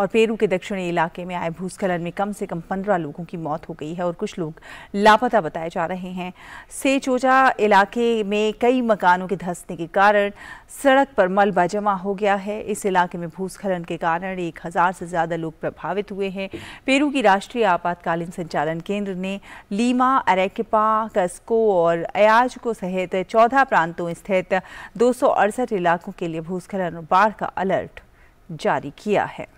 और पेरू के दक्षिणी इलाके में आए भूस्खलन में कम से कम पंद्रह लोगों की मौत हो गई है और कुछ लोग लापता बताए जा रहे हैं सेचोजा इलाके में कई मकानों के धंसने के कारण सड़क पर मलबा जमा हो गया है इस इलाके में भूस्खलन के कारण एक हज़ार से ज़्यादा लोग प्रभावित हुए हैं पेरू की राष्ट्रीय आपातकालीन संचालन केंद्र ने लीमा अरेकेपा कस्को और अयाज को सहित चौदह प्रांतों स्थित दो इलाकों के लिए भूस्खलन और बाढ़ का अलर्ट जारी किया है